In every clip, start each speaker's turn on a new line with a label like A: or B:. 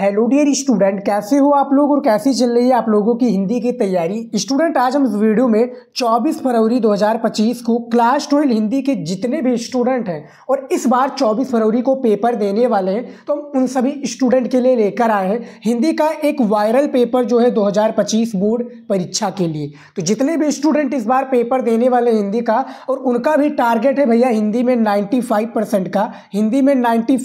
A: hello dear student कैसे हो आप लोग और कैसी चल रही है आप लोगों की हिंदी की तैयारी स्टूडेंट आज हम इस वीडियो में 24 फरवरी 2025 को क्लास ट्वेल्व हिंदी के जितने भी स्टूडेंट हैं और इस बार 24 फरवरी को पेपर देने वाले हैं तो हम उन सभी स्टूडेंट के लिए लेकर आए हैं हिंदी का एक वायरल पेपर जो है दो बोर्ड परीक्षा के लिए तो जितने भी स्टूडेंट इस बार पेपर देने वाले हिंदी का और उनका भी टारगेट है भैया हिंदी में नाइन्टी का हिंदी में नाइन्टी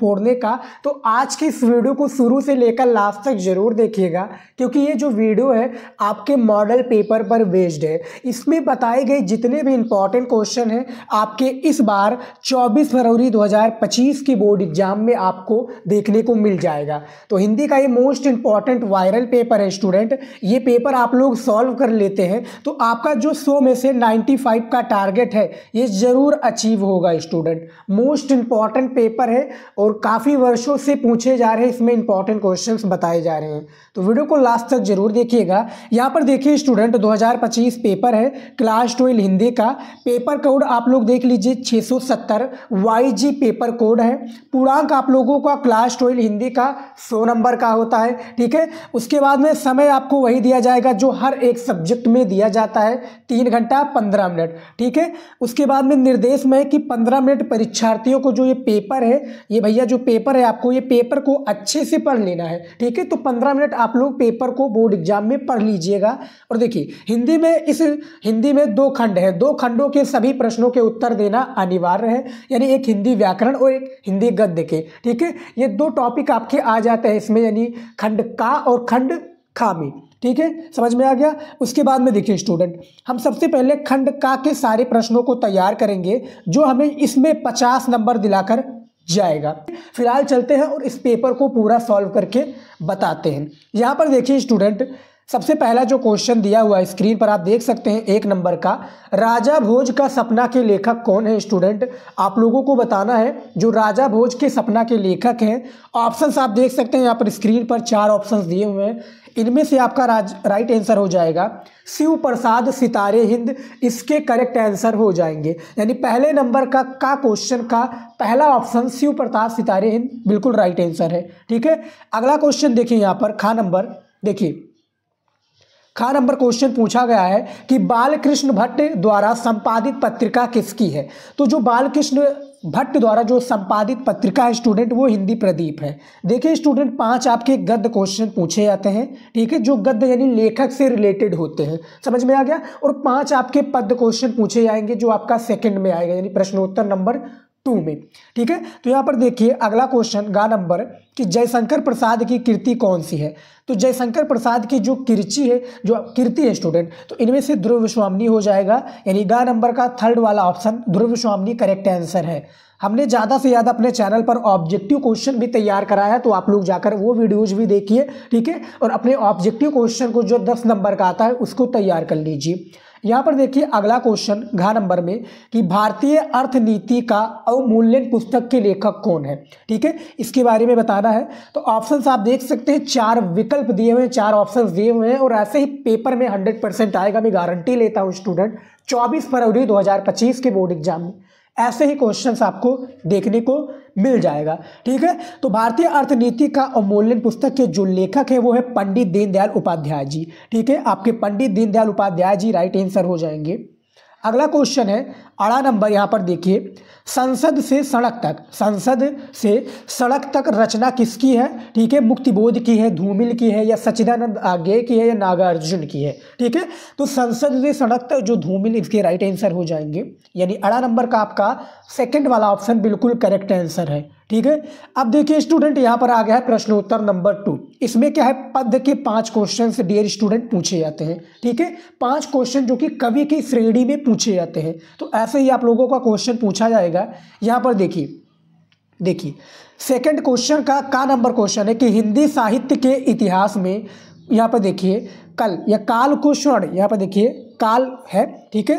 A: फोड़ने का तो आज की इस वीडियो को शुरू से लेकर लास्ट तक ज़रूर देखिएगा क्योंकि ये जो वीडियो है आपके मॉडल पेपर पर बेस्ड है इसमें बताए गए जितने भी इंपॉर्टेंट क्वेश्चन हैं आपके इस बार 24 फरवरी 2025 की बोर्ड एग्ज़ाम में आपको देखने को मिल जाएगा तो हिंदी का ये मोस्ट इंपॉर्टेंट वायरल पेपर है स्टूडेंट ये पेपर आप लोग सॉल्व कर लेते हैं तो आपका जो सौ में से नाइन्टी का टारगेट है ये ज़रूर अचीव होगा स्टूडेंट मोस्ट इंपॉर्टेंट पेपर है और काफ़ी वर्षों से पूछे जा रहे हैं इसमें में इंपॉर्टेंट क्वेश्चन बताए जा रहे हैं तो वीडियो को लास्ट तक जरूर देखिएगा यहाँ पर देखिए स्टूडेंट 2025 पेपर है क्लास ट्वेल्व हिंदी का पेपर कोड आप लोग देख लीजिए 670 वाईजी पेपर कोड है पूर्णांक आप लोगों का क्लास ट्वेल्व हिंदी का सौ नंबर का होता है ठीक है उसके बाद में समय आपको वही दिया जाएगा जो हर एक सब्जेक्ट में दिया जाता है तीन घंटा पंद्रह मिनट ठीक है उसके बाद में निर्देश में कि पंद्रह मिनट परीक्षार्थियों को जो ये पेपर है ये भैया जो पेपर है आपको ये पेपर को अच्छे अच्छे से पढ़ लेना है ठीक है तो पंद्रह मिनट आप लोग पेपर को बोर्ड एग्जाम में पढ़ लीजिएगा और देखिए हिंदी में इस हिंदी में दो खंड है दो खंडों के सभी प्रश्नों के उत्तर देना अनिवार्य है यानी एक हिंदी व्याकरण और एक हिंदी गद्य के ठीक है ये दो टॉपिक आपके आ जाते हैं इसमें यानी खंड का और खंड खा में ठीक है समझ में आ गया उसके बाद में देखिए स्टूडेंट हम सबसे पहले खंड का के सारे प्रश्नों को तैयार करेंगे जो हमें इसमें पचास नंबर दिलाकर जाएगा फिलहाल चलते हैं और इस पेपर को पूरा सॉल्व करके बताते हैं यहाँ पर देखिए स्टूडेंट सबसे पहला जो क्वेश्चन दिया हुआ है स्क्रीन पर आप देख सकते हैं एक नंबर का राजा भोज का सपना के लेखक कौन है स्टूडेंट आप लोगों को बताना है जो राजा भोज के सपना के लेखक हैं ऑप्शंस आप देख सकते हैं यहाँ पर स्क्रीन पर चार ऑप्शंस दिए हुए हैं इनमें से आपका राज राइट आंसर हो जाएगा शिव प्रसाद सितारे हिंद इसके करेक्ट आंसर हो जाएंगे यानी पहले नंबर का का क्वेश्चन का पहला ऑप्शन शिव प्रसाद सितारे हिंद बिल्कुल राइट आंसर है ठीक है अगला क्वेश्चन देखिए यहाँ पर खा नंबर देखिए खा नंबर क्वेश्चन पूछा गया है कि बालकृष्ण भट्ट द्वारा संपादित पत्रिका किसकी है तो जो बालकृष्ण भट्ट द्वारा जो संपादित पत्रिका है स्टूडेंट वो हिंदी प्रदीप है देखिए स्टूडेंट पांच आपके गद्य क्वेश्चन पूछे जाते हैं ठीक है जो गद्य यानी लेखक से रिलेटेड होते हैं समझ में आ गया और पांच आपके पद क्वेश्चन पूछे जाएंगे जो आपका सेकंड में आएगा यानी प्रश्नोत्तर नंबर टू में ठीक है तो यहाँ पर देखिए अगला क्वेश्चन गा नंबर कि जयशंकर प्रसाद की कृति कौन सी है तो जयशंकर प्रसाद की जो किर्ची है जो कीर्ति है स्टूडेंट तो इनमें से ध्रुव विश्वामनी हो जाएगा यानी गा नंबर का थर्ड वाला option Dhruvswamini correct answer है हमने ज़्यादा से ज़्यादा अपने चैनल पर ऑब्जेक्टिव क्वेश्चन भी तैयार कराया है तो आप लोग जाकर वो वीडियोज भी देखिए ठीक है और अपने ऑब्जेक्टिव क्वेश्चन को जो दस नंबर का आता है उसको तैयार कर लीजिए यहाँ पर देखिए अगला क्वेश्चन घा नंबर में कि भारतीय अर्थनीति का अवमूल्यन पुस्तक के लेखक कौन है ठीक है इसके बारे में बताना है तो ऑप्शंस आप देख सकते हैं चार विकल्प दिए हुए हैं चार ऑप्शंस दिए हुए हैं और ऐसे ही पेपर में हंड्रेड परसेंट आएगा मैं गारंटी लेता हूँ स्टूडेंट चौबीस फरवरी 2025 के बोर्ड एग्जाम में ऐसे ही क्वेश्चन आपको देखने को मिल जाएगा ठीक है तो भारतीय अर्थनीति का अवमूल्यन पुस्तक के जो लेखक है वो है पंडित दीनदयाल उपाध्याय जी ठीक है आपके पंडित दीनदयाल उपाध्याय जी राइट आंसर हो जाएंगे अगला क्वेश्चन है अड़ा नंबर यहाँ पर देखिए संसद से सड़क तक संसद से सड़क तक रचना किसकी है ठीक है मुक्तिबोध की है धूमिल की है या सचिदानंद आगे की है या नागार्जुन की है ठीक है तो संसद से सड़क तक जो धूमिल इसके राइट आंसर हो जाएंगे यानी अड़ा नंबर का आपका सेकेंड वाला ऑप्शन बिल्कुल करेक्ट आंसर है ठीक है अब देखिए स्टूडेंट यहाँ पर आ गया है प्रश्नोत्तर नंबर टू इसमें क्या है पद के पांच क्वेश्चन डियर स्टूडेंट पूछे जाते हैं ठीक है पांच क्वेश्चन जो कि कवि की श्रेणी में पूछे जाते हैं तो ऐसे ही आप लोगों का क्वेश्चन पूछा जाएगा यहाँ पर देखिए देखिए सेकंड क्वेश्चन का का नंबर क्वेश्चन है कि हिंदी साहित्य के इतिहास में यहाँ पर देखिए कल या काल को स्वर्ण यहाँ पर देखिए काल है ठीक है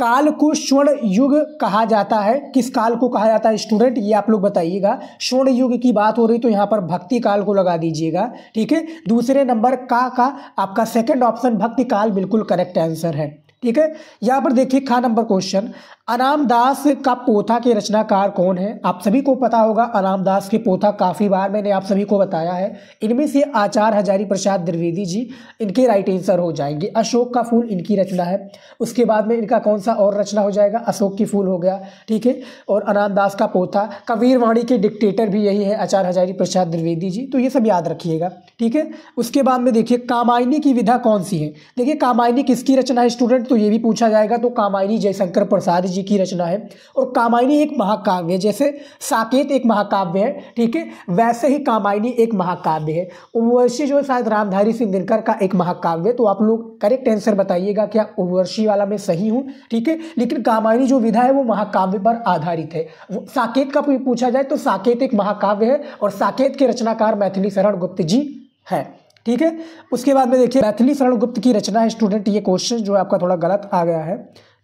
A: काल को स्वर्ण युग कहा जाता है किस काल को कहा जाता है स्टूडेंट ये आप लोग बताइएगा स्वर्ण युग की बात हो रही तो यहाँ पर भक्ति काल को लगा दीजिएगा ठीक है दूसरे नंबर का का आपका सेकंड ऑप्शन भक्ति काल बिल्कुल करेक्ट आंसर है ठीक है यहाँ पर देखिए खा नंबर क्वेश्चन अनामदास का पोथा के रचनाकार कौन है आप सभी को पता होगा अनामदास के पोथा काफ़ी बार मैंने आप सभी को बताया है इनमें से आचार्य हजारी प्रसाद द्विवेदी जी इनके राइट आंसर हो जाएंगे अशोक का फूल इनकी रचना है उसके बाद में इनका कौन सा और रचना हो जाएगा अशोक की फूल हो गया ठीक है और अनामदास का पोथा कबीरवाणी के डिक्टेटर भी यही है आचार्य हजारी प्रसाद द्विवेदी जी तो ये सब याद रखिएगा ठीक है उसके बाद में देखिए कामायनी की विधा कौन सी है देखिए कामायनी किसकी रचना है स्टूडेंट तो ये भी पूछा जाएगा तो कामायनी जयशंकर प्रसाद जी जी की रचना है और कामायनी एक महाकाव्य है जैसे साकेत एक महाकाव्य है ठीक है वैसे ही कामायनी एक महाकाव्य है उर्वशी जो है शायद रामधारी सिंह दिनकर का एक महाकाव्य है तो आप लोग करेक्ट आंसर बताइएगा क्या उर्वशी वाला मैं सही हूँ ठीक है लेकिन कामायनी जो विधा है वो महाकाव्य पर आधारित है साकेत का पूछा जाए तो साकेत एक महाकाव्य है और साकेत के रचनाकार मैथिली शरण गुप्त जी है ठीक है उसके बाद में देखिए मैथिली शरण गुप्त की रचना है स्टूडेंट ये क्वेश्चन जो आपका थोड़ा गलत आ गया है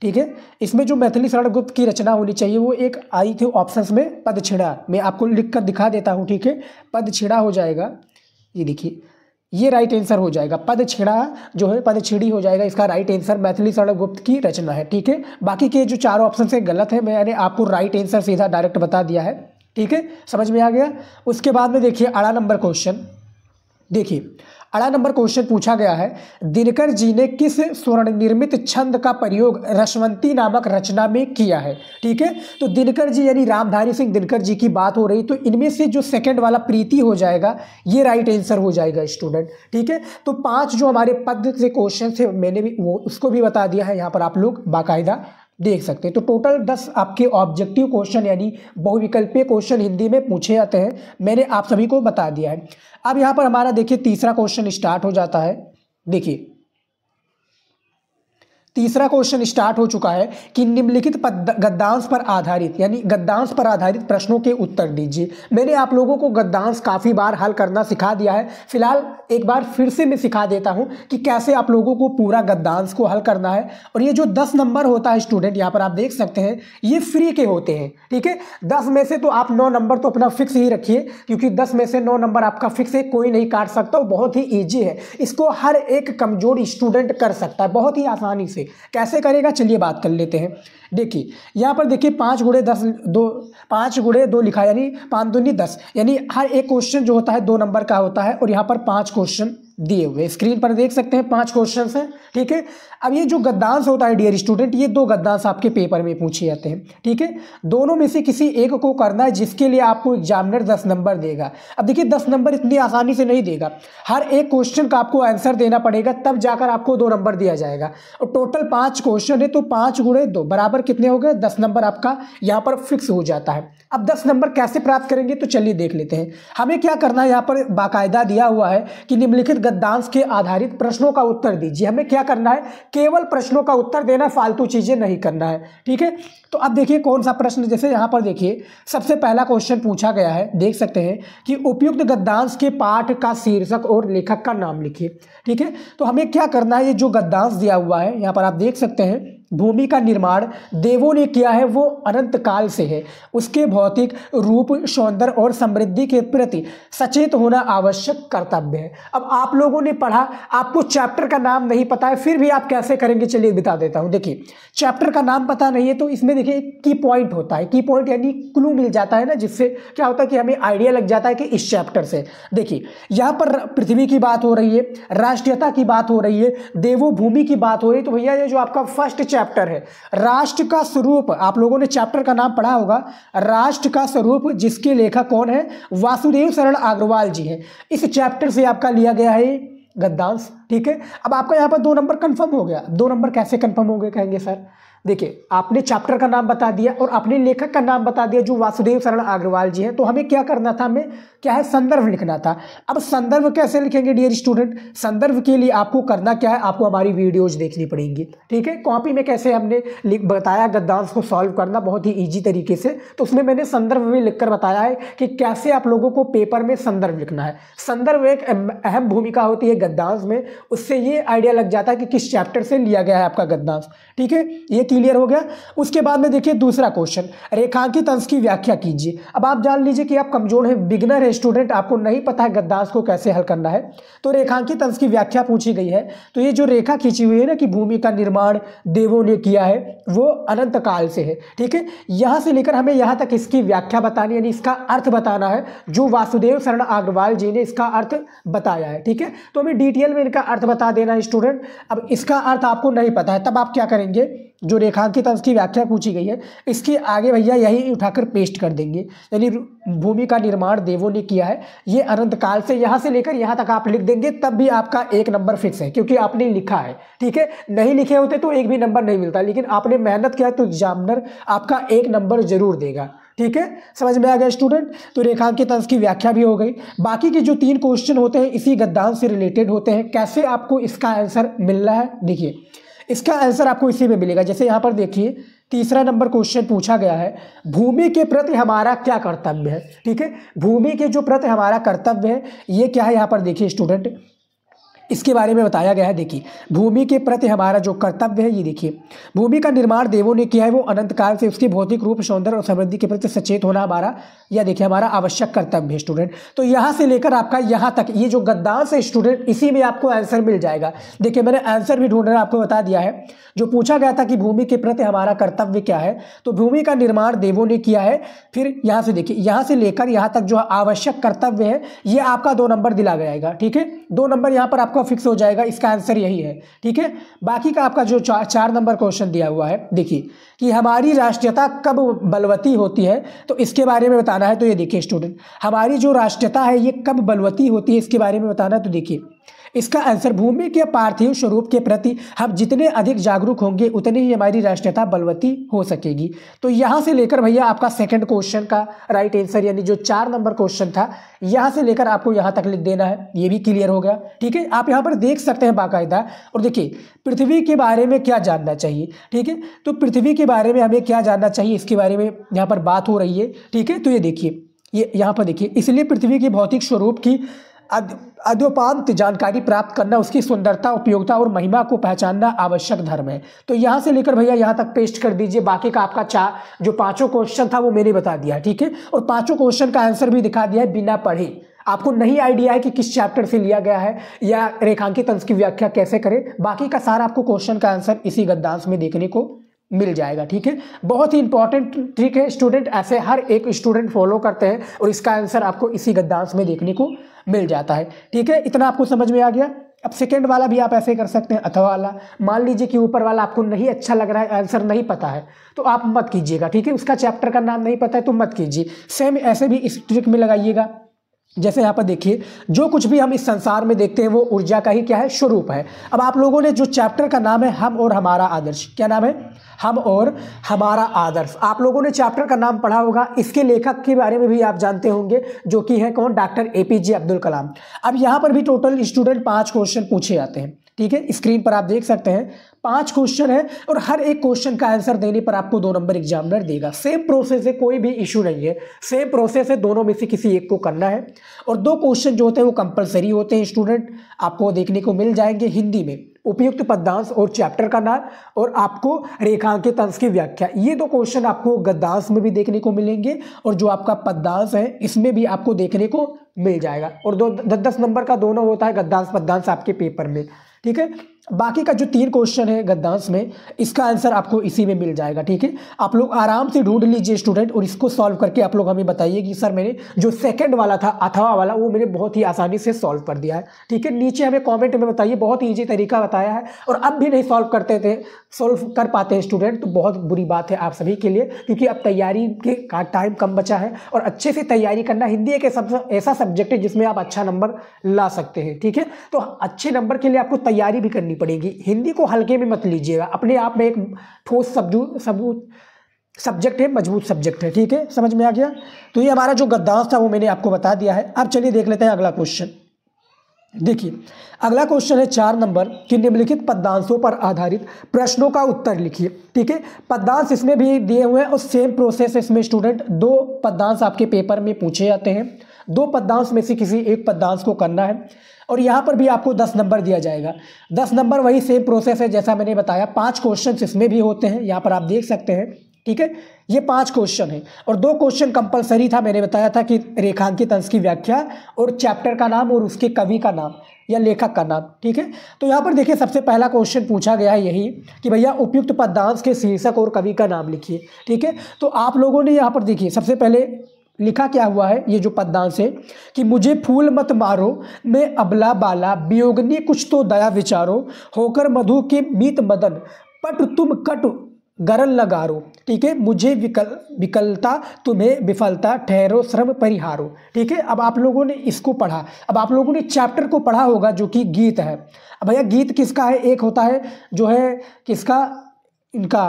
A: ठीक है इसमें जो मैथिली शरण गुप्त की रचना होनी चाहिए वो एक आई थी ऑप्शंस में पद छिड़ा मैं आपको लिख कर दिखा देता हूँ ठीक है पद छिड़ा हो जाएगा ये देखिए ये राइट आंसर हो जाएगा पद छिड़ा जो है पद छिड़ी हो जाएगा इसका राइट आंसर मैथिली शरण गुप्त की रचना है ठीक है बाकी के जो चार ऑप्शन है गलत है मैंने आपको राइट आंसर सीधा डायरेक्ट बता दिया है ठीक है समझ में आ गया उसके बाद में देखिए अड़ा नंबर क्वेश्चन देखिए अड़ा नंबर क्वेश्चन पूछा गया है दिनकर जी ने किस स्वर्ण निर्मित छंद का प्रयोग रसवंती नामक रचना में किया है ठीक है तो दिनकर जी यानी रामधारी सिंह दिनकर जी की बात हो रही तो इनमें से जो सेकंड वाला प्रीति हो जाएगा ये राइट आंसर हो जाएगा स्टूडेंट ठीक है तो पांच जो हमारे पद से क्वेश्चन थे मैंने भी वो उसको भी बता दिया है यहाँ पर आप लोग बाकायदा देख सकते हैं तो टोटल दस आपके ऑब्जेक्टिव क्वेश्चन यानी बहुविकल्पीय क्वेश्चन हिंदी में पूछे जाते हैं मैंने आप सभी को बता दिया है अब यहाँ पर हमारा देखिए तीसरा क्वेश्चन स्टार्ट हो जाता है देखिए तीसरा क्वेश्चन स्टार्ट हो चुका है कि निम्नलिखित गद्दांश पर आधारित यानी गद्दांश पर आधारित प्रश्नों के उत्तर दीजिए मैंने आप लोगों को गद्दांश काफ़ी बार हल करना सिखा दिया है फिलहाल एक बार फिर से मैं सिखा देता हूं कि कैसे आप लोगों को पूरा गद्दांश को हल करना है और ये जो दस नंबर होता है स्टूडेंट यहाँ पर आप देख सकते हैं ये फ्री के होते हैं ठीक है दस में से तो आप नौ नंबर तो अपना फिक्स ही रखिए क्योंकि दस में से नौ नंबर आपका फिक्स है कोई नहीं काट सकता बहुत ही ईजी है इसको हर एक कमजोर स्टूडेंट कर सकता है बहुत ही आसानी से कैसे करेगा चलिए बात कर लेते हैं देखिए यहाँ पर देखिए पाँच गुड़े दस दो पाँच गुड़े दो लिखा यानी पाँच दूनी दस यानी हर एक क्वेश्चन जो होता है दो नंबर का होता है और यहाँ पर पाँच क्वेश्चन दिए हुए स्क्रीन पर देख सकते हैं पाँच क्वेश्चन हैं ठीक है अब ये जो गद्दांश होता है डियर स्टूडेंट ये दो गद्दांश आपके पेपर में पूछे जाते हैं ठीक है दोनों में से किसी एक को करना है जिसके लिए आपको एग्जामिनर दस नंबर देगा अब देखिए दस नंबर इतनी आसानी से नहीं देगा हर एक क्वेश्चन का आपको आंसर देना पड़ेगा तब जाकर आपको दो नंबर दिया जाएगा और टोटल पाँच क्वेश्चन है तो पाँच गुणे दो बराबर कितने हो गए दस नंबर आपका यहाँ पर फिक्स हो जाता है अब दस नंबर कैसे प्राप्त करेंगे तो चलिए देख लेते हैं हमें क्या करना है यहाँ पर बाकायदा दिया हुआ है कि निम्नलिखित गद्दांश के आधारित प्रश्नों का उत्तर दीजिए हमें क्या करना है केवल प्रश्नों का उत्तर देना फालतू चीज़ें नहीं करना है ठीक है तो अब देखिए कौन सा प्रश्न जैसे यहाँ पर देखिए सबसे पहला क्वेश्चन पूछा गया है देख सकते हैं कि उपयुक्त गद्दांश के पाठ का शीर्षक और लेखक का नाम लिखिए ठीक है तो हमें क्या करना है ये जो गद्दांश दिया हुआ है यहाँ पर आप देख सकते हैं भूमि का निर्माण देवों ने किया है वो अनंत काल से है उसके भौतिक रूप सौंदर्य और समृद्धि के प्रति सचेत होना आवश्यक कर्तव्य है अब आप लोगों ने पढ़ा आपको चैप्टर का नाम नहीं पता है फिर भी आप कैसे करेंगे चलिए बता देता हूँ देखिए चैप्टर का नाम पता नहीं है तो इसमें देखिए की पॉइंट होता है की पॉइंट यानी क्लू मिल जाता है ना जिससे क्या होता है कि हमें आइडिया लग जाता है कि इस चैप्टर से देखिए यहाँ पर पृथ्वी की बात हो रही है राष्ट्रीयता की बात हो रही है देवो भूमि की बात हो रही है तो भैया ये जो आपका फर्स्ट चैप्टर है राष्ट्र का स्वरूप आप लोगों ने चैप्टर का नाम पढ़ा होगा राष्ट्र का स्वरूप जिसके लेखक कौन है वासुदेव शरण अग्रवाल जी हैं इस चैप्टर से आपका लिया गया है गद्दांश ठीक है अब आपका यहाँ पर दो नंबर कन्फर्म हो गया दो नंबर कैसे कन्फर्म हो गए कहेंगे सर देखिए आपने चैप्टर का नाम बता दिया और आपने लेखक का नाम बता दिया जो वासुदेव शरण अग्रवाल जी हैं तो हमें क्या करना था हमें क्या है संदर्भ लिखना था अब संदर्भ कैसे लिखेंगे डियर स्टूडेंट संदर्भ के लिए आपको करना क्या है आपको हमारी वीडियोज देखनी पड़ेंगी ठीक है कॉपी में कैसे हमने बताया गद्दांश को सॉल्व करना बहुत ही ईजी तरीके से तो उसमें मैंने संदर्भ में लिखकर बताया है कि कैसे आप लोगों को पेपर में संदर्भ लिखना है संदर्भ एक अहम भूमिका होती है गद्दांश में उससे ये आइडिया लग जाता है कि किस चैप्टर से लिया गया है आपका गद्दांश ठीक है ये क्लियर हो गया उसके बाद में देखिए दूसरा क्वेश्चन रेखांकित अंश की व्याख्या कीजिए अब आप जान लीजिए कि आप कमजोर हैं बिगनर है स्टूडेंट आपको नहीं पता है गद्दाश को कैसे हल करना है तो रेखांकित अंश की व्याख्या पूछी गई है तो ये जो रेखा खींची हुई है ना कि भूमि का निर्माण देवों ने किया है वो अनंत काल से है ठीक है यहाँ से लेकर हमें यहाँ तक इसकी व्याख्या बतानी यानी इसका अर्थ बताना है जो वासुदेव शरण अग्रवाल जी ने इसका अर्थ बताया है ठीक है तो हमें डिटेल में इनका अर्थ बता देना स्टूडेंट अब इसका अर्थ आपको नहीं पता है तब आप क्या करेंगे जो रेखांकित अंश की व्याख्या पूछी गई है इसके आगे भैया यही उठाकर पेस्ट कर देंगे यानी भूमि का निर्माण देवों ने किया है ये अनंत काल से यहाँ से लेकर यहाँ तक आप लिख देंगे तब भी आपका एक नंबर फिक्स है क्योंकि आपने लिखा है ठीक है नहीं लिखे होते तो एक भी नंबर नहीं मिलता लेकिन आपने मेहनत किया तो एग्जामिनर आपका एक नंबर जरूर देगा ठीक है समझ में आ गया स्टूडेंट तो रेखांकित अंश की व्याख्या भी हो गई बाकी के जो तीन क्वेश्चन होते हैं इसी गद्दांश से रिलेटेड होते हैं कैसे आपको इसका आंसर मिलना है देखिए इसका आंसर आपको इसी में मिलेगा जैसे यहाँ पर देखिए तीसरा नंबर क्वेश्चन पूछा गया है भूमि के प्रति हमारा क्या कर्तव्य है ठीक है भूमि के जो प्रति हमारा कर्तव्य है ये क्या है यहाँ पर देखिए स्टूडेंट इसके बारे में बताया गया है देखिए भूमि के प्रति हमारा जो कर्तव्य है ये देखिए भूमि का निर्माण देवों ने किया है वो अनंत काल से उसके भौतिक रूप सौंदर्य और समृद्धि के प्रति सचेत होना हमारा यह देखिए हमारा आवश्यक कर्तव्य है स्टूडेंट तो यहाँ से लेकर आपका यहाँ तक ये जो गद्दांश है स्टूडेंट इसी में आपको आंसर मिल जाएगा देखिए मैंने आंसर भी ढूंढना आपको बता दिया है जो पूछा गया था कि भूमि के प्रति हमारा कर्तव्य क्या है तो भूमि का निर्माण देवों ने किया है फिर यहाँ से देखिए यहाँ से लेकर यहाँ तक जो आवश्यक कर्तव्य है ये आपका दो नंबर दिला जाएगा ठीक है दो नंबर यहाँ पर आपको आपका फिक्स हो जाएगा इसका आंसर यही है ठीक है बाकी का आपका जो चार चार नंबर क्वेश्चन दिया हुआ है देखिए कि हमारी राष्ट्रीयता कब बलवती होती है तो इसके बारे में बताना है तो ये देखिए स्टूडेंट हमारी जो राष्ट्रीयता है ये कब बलवती होती है इसके बारे में बताना है तो देखिए इसका आंसर भूमि के पार्थिव स्वरूप के प्रति हम जितने अधिक जागरूक होंगे उतनी ही हमारी राष्ट्रीयता बलवती हो सकेगी तो यहाँ से लेकर भैया आपका सेकंड क्वेश्चन का राइट आंसर यानी जो चार नंबर क्वेश्चन था यहाँ से लेकर आपको यहाँ तक लिख देना है ये भी क्लियर हो गया ठीक है आप यहाँ पर देख सकते हैं बाकायदा और देखिए पृथ्वी के बारे में क्या जानना चाहिए ठीक है तो पृथ्वी के बारे में हमें क्या जानना चाहिए इसके बारे में यहाँ पर बात हो रही है ठीक है तो ये देखिए ये यहाँ पर देखिए इसलिए पृथ्वी के भौतिक स्वरूप की अद्योपांत जानकारी प्राप्त करना उसकी सुंदरता उपयोगिता और महिमा को पहचानना आवश्यक धर्म है तो यहाँ से लेकर भैया यहाँ तक पेस्ट कर दीजिए बाकी का आपका चार जो पांचों क्वेश्चन था वो मैंने बता दिया ठीक है और पांचों क्वेश्चन का आंसर भी दिखा दिया है बिना पढ़े आपको नहीं आइडिया है कि किस चैप्टर से लिया गया है या रेखांकित अंश की व्याख्या कैसे करें बाकी का सारा आपको क्वेश्चन का आंसर इसी गद्दांश में देखने को मिल जाएगा ठीक है बहुत ही इंपॉर्टेंट ट्रिक है स्टूडेंट ऐसे हर एक स्टूडेंट फॉलो करते हैं और इसका आंसर आपको इसी गद्दांश में देखने को मिल जाता है ठीक है इतना आपको समझ में आ गया अब सेकेंड वाला भी आप ऐसे कर सकते हैं अथवा वाला मान लीजिए कि ऊपर वाला आपको नहीं अच्छा लग रहा है आंसर नहीं पता है तो आप मत कीजिएगा ठीक है उसका चैप्टर का नाम नहीं पता है तो मत कीजिए सेम ऐसे भी इस ट्रिक में लगाइएगा जैसे यहाँ पर देखिए जो कुछ भी हम इस संसार में देखते हैं वो ऊर्जा का ही क्या है स्वरूप है अब आप लोगों ने जो चैप्टर का नाम है हम और हमारा आदर्श क्या नाम है हम और हमारा आदर्श आप लोगों ने चैप्टर का नाम पढ़ा होगा इसके लेखक के बारे में भी आप जानते होंगे जो कि है कौन doctor A P J Abdul Kalam अब यहाँ पर भी टोटल स्टूडेंट पाँच क्वेश्चन पूछे जाते हैं ठीक है स्क्रीन पर आप देख सकते हैं पांच क्वेश्चन है और हर एक क्वेश्चन का आंसर देने पर आपको दो नंबर एग्जामिनर देगा सेम प्रोसेस है कोई भी इशू नहीं है सेम प्रोसेस है दोनों में से किसी एक को करना है और दो क्वेश्चन जो होते हैं वो कंपलसरी होते हैं स्टूडेंट आपको देखने को मिल जाएंगे हिंदी में उपयुक्त पद्यांश और चैप्टर का नाम और आपको रेखांकित अंश की व्याख्या ये दो क्वेश्चन आपको गद्दांश में भी देखने को मिलेंगे और जो आपका पद्यांश है इसमें भी आपको देखने को मिल जाएगा और दो दस दस नंबर का दोनों होता है गद्दांश पद्यांश आपके पेपर में ठीक है बाकी का जो तीन क्वेश्चन है गद्दांश में इसका आंसर आपको इसी में मिल जाएगा ठीक है आप लोग आराम से ढूंढ लीजिए स्टूडेंट और इसको सॉल्व करके आप लोग हमें बताइए कि सर मैंने जो सेकंड वाला था अथवा वाला वो मैंने बहुत ही आसानी से सॉल्व कर दिया है ठीक है नीचे हमें कमेंट में बताइए बहुत ईजी तरीका बताया है और अब भी नहीं सॉल्व करते थे सॉल्व कर पाते हैं स्टूडेंट तो बहुत बुरी बात है आप सभी के लिए क्योंकि अब तैयारी के का टाइम कम बचा है और अच्छे से तैयारी करना हिंदी एक ऐसा सब्जेक्ट है जिसमें आप अच्छा नंबर ला सकते हैं ठीक है तो अच्छे नंबर के लिए आपको तैयारी भी करनी पड़ेगी हिंदी को हल्के में मत लीजिएगा अपने आप में एक ठोस सबूत सब्जेक्ट है मजबूत सब्जेक्ट है ठीक है समझ में आ गया तो ये हमारा जो गद्दांश था वो मैंने आपको बता दिया है अब चलिए देख लेते हैं अगला क्वेश्चन देखिए अगला क्वेश्चन है चार नंबर कि निम्नलिखित पद्दांशों पर आधारित प्रश्नों का उत्तर लिखिए ठीक है पद्दांश इसमें भी दिए हुए हैं और सेम प्रोसेस है इसमें स्टूडेंट दो पद्दांश आपके पेपर में पूछे जाते हैं दो पद्दांश में से किसी एक पद्दांश को करना है और यहाँ पर भी आपको दस नंबर दिया जाएगा दस नंबर वही सेम प्रोसेस है जैसा मैंने बताया पाँच क्वेश्चन इसमें भी होते हैं यहाँ पर आप देख सकते हैं ठीक है ये पांच क्वेश्चन है और दो क्वेश्चन कंपलसरी था मैंने बताया था कि रेखांकित अंश की व्याख्या और चैप्टर का नाम और उसके कवि का नाम या लेखक का नाम ठीक है तो यहाँ पर देखिए सबसे पहला क्वेश्चन पूछा गया है यही कि भैया उपयुक्त पदांश के शीर्षक और कवि का नाम लिखिए ठीक है तो आप लोगों ने यहाँ पर देखिए सबसे पहले लिखा क्या हुआ है ये जो पद्दांश से कि मुझे फूल मत मारो मैं अबला बाला बियोगनी कुछ तो दया विचारो होकर मधु के मीत मदन पट तुम कट गरल लगारो ठीक है मुझे विकल विकलता तुम्हें विफलता ठहरो श्रम परिहारो ठीक है अब आप लोगों ने इसको पढ़ा अब आप लोगों ने चैप्टर को पढ़ा होगा जो कि गीत है अब भैया गीत किसका है एक होता है जो है किसका इनका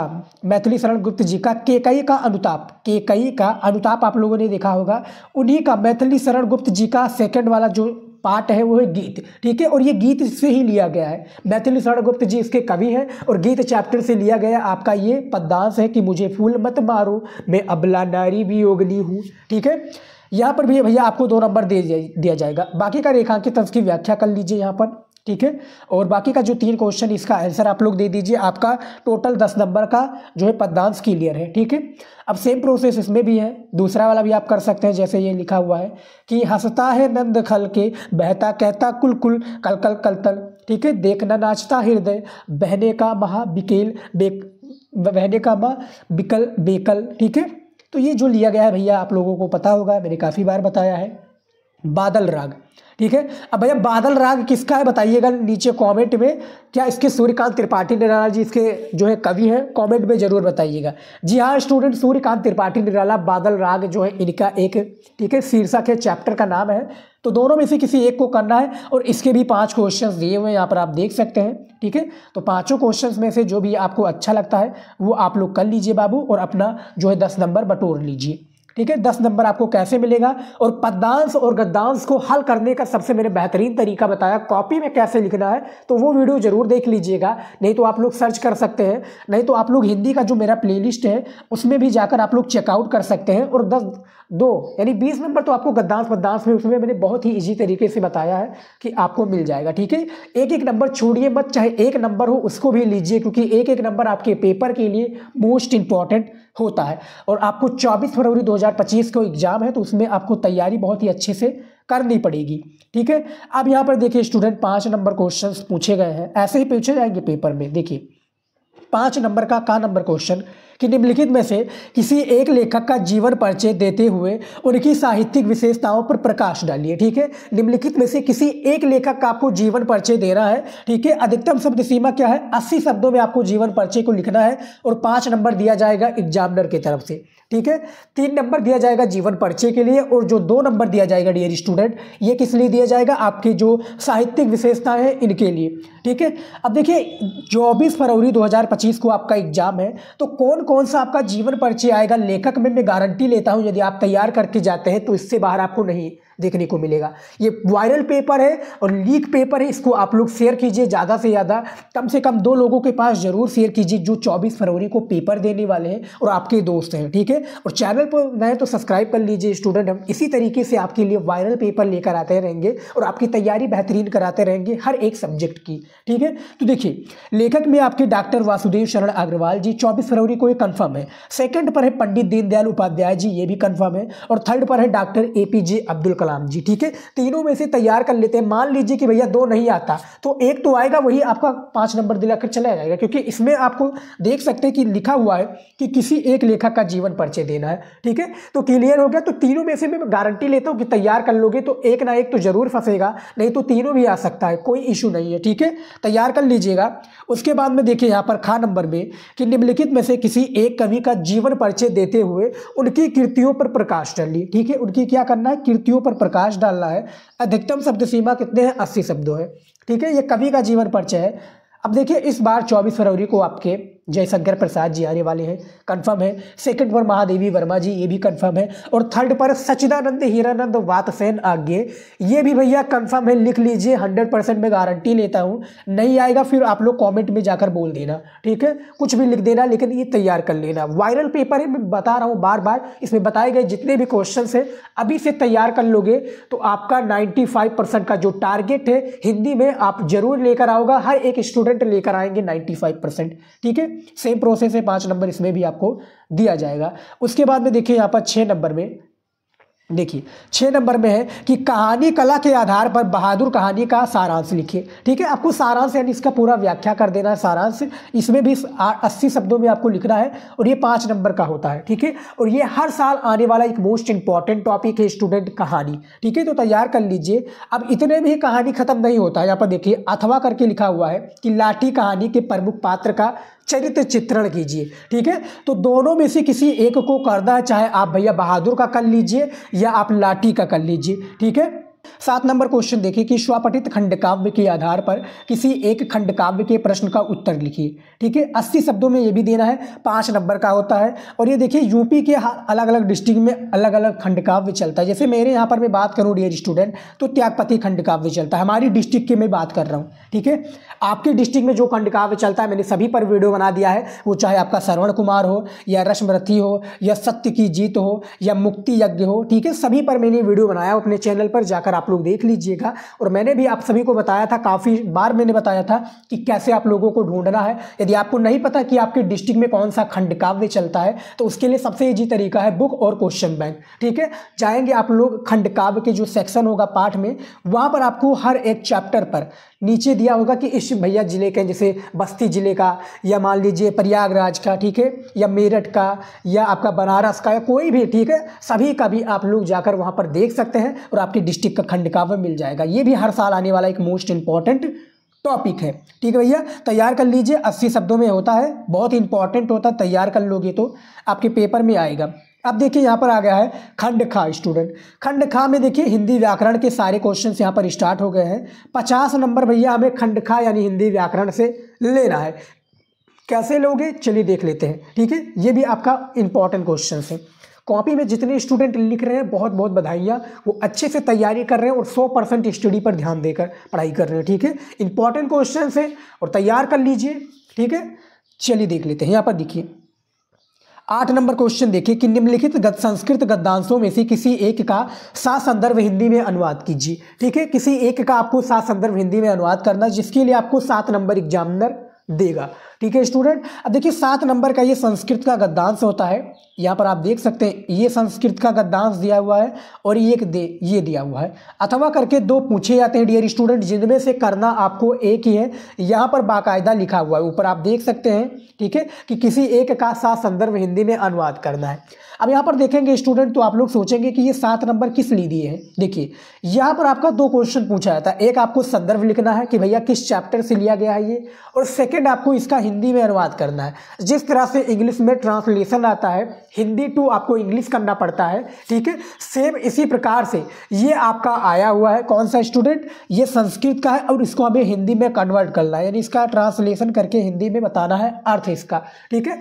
A: मैथिली शरण गुप्त जी का केकई का अनुताप केकई का अनुताप आप लोगों ने देखा होगा उन्हीं का मैथिली शरण गुप्त जी का सेकंड वाला जो पार्ट है वो है गीत ठीक है और ये गीत से ही लिया गया है मैथिली शरण गुप्त जी इसके कवि हैं और गीत चैप्टर से लिया गया आपका ये पद्दांश है कि मुझे फूल मत मारो मैं अबला नारी भी योगनी हूँ ठीक है यहाँ पर भी भैया आपको दो नंबर दे दिया जाएगा बाकी का रेखांकित की व्याख्या कर लीजिए यहाँ पर ठीक है और बाकी का जो तीन क्वेश्चन इसका आंसर आप लोग दे दीजिए आपका टोटल दस नंबर का जो है पद्दांश क्लियर है ठीक है अब सेम प्रोसेस इसमें भी है दूसरा वाला भी आप कर सकते हैं जैसे ये लिखा हुआ है कि हंसता है नंद खल के बहता कहता कुल कुल कल कल कल तल ठीक है देखना नाचता हृदय बहने का महा बिकेल बेक बहने का माँ बिकल बेकल ठीक है तो ये जो लिया गया है भैया आप लोगों को पता होगा मैंने काफ़ी बार बताया है बादल राग ठीक है अब भैया बादल राग किसका है बताइएगा नीचे कमेंट में क्या इसके सूर्यकांत त्रिपाठी निराला जी इसके जो है कवि हैं कमेंट में जरूर बताइएगा जी हाँ स्टूडेंट सूर्यकांत त्रिपाठी निराला बादल राग जो है इनका एक ठीक है शीर्षक है चैप्टर का नाम है तो दोनों में से किसी एक को करना है और इसके भी पाँच क्वेश्चन दिए हुए हैं यहाँ पर आप देख सकते हैं ठीक है तो पाँचों क्वेश्चन में से जो भी आपको अच्छा लगता है वो आप लोग कर लीजिए बाबू और अपना जो है दस नंबर बटोर लीजिए ठीक है दस नंबर आपको कैसे मिलेगा और पद्दांश और गद्दांश को हल करने का सबसे मैंने बेहतरीन तरीका बताया कॉपी में कैसे लिखना है तो वो वीडियो ज़रूर देख लीजिएगा नहीं तो आप लोग सर्च कर सकते हैं नहीं तो आप लोग हिंदी का जो मेरा प्लेलिस्ट है उसमें भी जाकर आप लोग चेकआउट कर सकते हैं और दस दो यानी बीस नंबर तो आपको गद्दांश मद्दांश में उसमें मैंने बहुत ही ईजी तरीके से बताया है कि आपको मिल जाएगा ठीक है एक एक नंबर छोड़िए मत चाहे एक नंबर हो उसको भी लीजिए क्योंकि एक एक नंबर आपके पेपर के लिए मोस्ट इंपॉर्टेंट होता है और आपको चौबीस फरवरी 2025 को एग्ज़ाम है तो उसमें आपको तैयारी बहुत ही अच्छे से करनी पड़ेगी ठीक है अब यहाँ पर देखिए स्टूडेंट पाँच नंबर क्वेश्चन पूछे गए हैं ऐसे ही पूछे जाएंगे पेपर में देखिए पाँच नंबर का का नंबर क्वेश्चन कि निम्नलिखित में से किसी एक लेखक का जीवन परिचय देते हुए उनकी साहित्यिक विशेषताओं पर प्रकाश डालिए ठीक है निम्नलिखित में से किसी एक लेखक का आपको जीवन परिचय देना है ठीक है अधिकतम शब्द सीमा क्या है अस्सी शब्दों में आपको जीवन परिचय को लिखना है और पाँच नंबर दिया जाएगा एग्जामिनर की तरफ से ठीक है तीन नंबर दिया जाएगा जीवन पर्चे के लिए और जो दो नंबर दिया जाएगा डियर स्टूडेंट ये किस लिए दिया जाएगा आपके जो साहित्यिक विशेषता है इनके लिए ठीक है अब देखिए चौबीस फरवरी 2025 को आपका एग्जाम है तो कौन कौन सा आपका जीवन पर्चे आएगा लेखक में मैं गारंटी लेता हूँ यदि आप तैयार करके जाते हैं तो इससे बाहर आपको नहीं देखने को मिलेगा ये वायरल पेपर है और लीक पेपर है इसको आप लोग शेयर कीजिए ज़्यादा से ज़्यादा कम से कम दो लोगों के पास ज़रूर शेयर कीजिए जो चौबीस फरवरी को पेपर देने वाले हैं और आपके दोस्त हैं ठीक है और चैनल पर नए तो सब्सक्राइब कर लीजिए स्टूडेंट हम इसी तरीके से आपके लिए वायरल पेपर लेकर आते रहेंगे और आपकी तैयारी बेहतरीन कराते रहेंगे हर एक सब्जेक्ट की ठीक है तो देखिए लेखक में आपके डॉक्टर वासुदेव शरण अग्रवाल जी चौबीस फरवरी को ये कन्फर्म है सेकेंड पर है पंडित दीनदयाल उपाध्याय जी ये भी कन्फर्म है और थर्ड पर है doctor A P J Abdul Kalam Kalam ji ठीक है तीनों में से तैयार कर लेते हैं मान लीजिए कि भैया दो नहीं आता तो एक तो आएगा वही आपका पांच नंबर दिलाकर चला जाएगा क्योंकि इसमें आपको देख सकते हैं कि लिखा हुआ है कि किसी एक लेखक का जीवन परिचय देना है ठीक है तो क्लियर हो गया तो तीनों में से मैं गारंटी लेता हूँ कि तैयार कर लोगे तो एक ना एक तो जरूर फंसेगा नहीं तो तीनों भी आ सकता है कोई इशू नहीं है ठीक है तैयार कर लीजिएगा उसके बाद में देखिए यहाँ पर खा नंबर में कि निम्नलिखित में से किसी एक कवि का जीवन परिचय देते हुए उनकी कृतियों पर प्रकाश डालिए ठीक है उनकी क्या करना है कृतियों पर प्रकाश डालना है अधिकतम शब्द सीमा कितने हैं अस्सी शब्दों है ठीक है ये कवि का जीवन परिचय है अब देखिए इस बार चौबीस फरवरी को आपके जयशंकर प्रसाद जी आने वाले हैं कंफर्म है सेकंड पर महादेवी वर्मा जी ये भी कंफर्म है और थर्ड पर सचिदानंद हीरानंद वातसेन आगे ये भी भैया कंफर्म है लिख लीजिए हंड्रेड परसेंट मैं गारंटी लेता हूँ नहीं आएगा फिर आप लोग कॉमेंट में जाकर बोल देना ठीक है कुछ भी लिख देना लेकिन ये तैयार कर लेना वायरल पेपर है मैं बता रहा हूँ बार बार इसमें बताए गए जितने भी क्वेश्चन हैं अभी से तैयार कर लोगे तो आपका नाइन्टी का जो टारगेट है हिंदी में आप जरूर लेकर आओगे हर एक स्टूडेंट लेकर आएंगे नाइन्टी ठीक है सेम प्रोसेस है पाँच नंबर इसमें भी आपको दिया जाएगा उसके बाद में देखिए यहाँ पर छः नंबर में देखिए छः नंबर में है कि कहानी कला के आधार पर बहादुर कहानी का सारांश लिखिए ठीक है आपको सारांश यानी इसका पूरा व्याख्या कर देना है सारांश इसमें भी अस्सी शब्दों में आपको लिखना है और ये पाँच नंबर का होता है ठीक है और ये हर साल आने वाला एक मोस्ट इंपॉर्टेंट टॉपिक है स्टूडेंट कहानी ठीक है तो तैयार कर लीजिए अब इतने में कहानी खत्म नहीं होता यहाँ पर देखिए अथवा करके लिखा हुआ है कि लाठी कहानी के प्रमुख पात्र का चरित्र चित्रण कीजिए ठीक है तो दोनों में से किसी एक को करना है चाहे आप भैया बहादुर का कर लीजिए या आप लाठी का कर लीजिए ठीक है सात नंबर क्वेश्चन देखिए कि श्वापठित खंड काव्य के आधार पर किसी एक खंड काव्य के प्रश्न का उत्तर लिखिए ठीक है अस्सी शब्दों में ये भी देना है पाँच नंबर का होता है और ये देखिए यूपी के अलग अलग डिस्ट्रिक्ट में अलग अलग खंड काव्य चलता है जैसे मेरे यहाँ पर मैं बात करूँ डियर स्टूडेंट तो त्यागपति खंड काव्य चलता है हमारी डिस्ट्रिक्ट की मैं बात कर रहा हूँ ठीक है आपके डिस्ट्रिक्ट में जो खंड काव्य चलता है मैंने सभी पर वीडियो बना दिया है वो चाहे आपका श्रवण कुमार हो या रश्मरथी हो या सत्य की जीत हो या मुक्ति यज्ञ हो ठीक है सभी पर मैंने वीडियो बनाया अपने चैनल पर जाकर आप लोग देख लीजिएगा और मैंने भी आप सभी को बताया था काफ़ी बार मैंने बताया था कि कैसे आप लोगों को ढूंढना है यदि आपको नहीं पता कि आपके डिस्ट्रिक्ट में कौन सा खंड काव्य चलता है तो उसके लिए सबसे ईजी तरीका है बुक और क्वेश्चन बैंक ठीक है जाएंगे आप लोग खंड काव्य के जो सेक्शन होगा पाठ में वहाँ पर आपको हर एक चैप्टर पर नीचे दिया होगा कि इस भैया ज़िले के जैसे बस्ती ज़िले का या मान लीजिए प्रयागराज का ठीक है या मेरठ का या आपका बनारस का या कोई भी ठीक है सभी का भी आप लोग जाकर वहाँ पर देख सकते हैं और आपकी डिस्ट्रिक्ट का खंड काव्य मिल जाएगा ये भी हर साल आने वाला एक मोस्ट इंपॉर्टेंट टॉपिक है ठीक है भैया तैयार कर लीजिए अस्सी शब्दों में होता है बहुत इंपॉर्टेंट होता है तैयार कर लोगे तो आपके पेपर में आएगा अब देखिए यहाँ पर आ गया है खंड खा स्टूडेंट खंड खा में देखिए हिंदी व्याकरण के सारे क्वेश्चन यहाँ पर स्टार्ट हो गए हैं पचास नंबर भैया हमें खंड खा यानी हिंदी व्याकरण से लेना है कैसे लोगे चलिए देख लेते हैं ठीक है ये भी आपका इंपॉर्टेंट क्वेश्चन है कॉपी में जितने स्टूडेंट लिख रहे हैं बहुत बहुत बधाइयाँ वो अच्छे से तैयारी कर रहे हैं और 100 परसेंट स्टडी पर ध्यान देकर पढ़ाई कर रहे हैं ठीक है इंपॉर्टेंट क्वेश्चन है और तैयार कर लीजिए ठीक है चलिए देख लेते हैं यहाँ पर देखिए आठ नंबर क्वेश्चन देखिए कि निम्नलिखित गद संस्कृत गद्दांशों में से किसी एक का सा संदर्भ हिंदी में अनुवाद कीजिए ठीक है किसी एक का आपको सा संदर्भ हिंदी में अनुवाद करना जिसके लिए आपको सात नंबर एग्जामिनर देगा ठीक है स्टूडेंट अब देखिए सात नंबर का ये संस्कृत का गद्दांश होता है यहाँ पर आप देख सकते हैं ये संस्कृत का गद्दांश दिया हुआ है और ये दे ये दिया हुआ है अथवा करके दो पूछे जाते हैं डियर स्टूडेंट जिनमें से करना आपको एक ही है यहाँ पर बाकायदा लिखा हुआ है ऊपर आप देख सकते हैं ठीक है कि किसी एक का सात संदर्भ हिंदी में अनुवाद करना है अब यहाँ पर देखेंगे स्टूडेंट तो आप लोग सोचेंगे कि ये सात नंबर किस लिए दिए हैं देखिए यहाँ पर आपका दो क्वेश्चन पूछा जाता है एक आपको संदर्भ लिखना है कि भैया किस चैप्टर से लिया गया है ये और सेकेंड आपको इसका हिंदी में अनुवाद करना है जिस तरह से इंग्लिश में ट्रांसलेशन आता है हिंदी टू आपको इंग्लिश करना पड़ता है ठीक है सेम इसी प्रकार से ये आपका आया हुआ है कौन सा स्टूडेंट ये संस्कृत का है और इसको हमें हिंदी में कन्वर्ट करना है यानी इसका ट्रांसलेशन करके हिंदी में बताना है अर्थ इसका ठीक है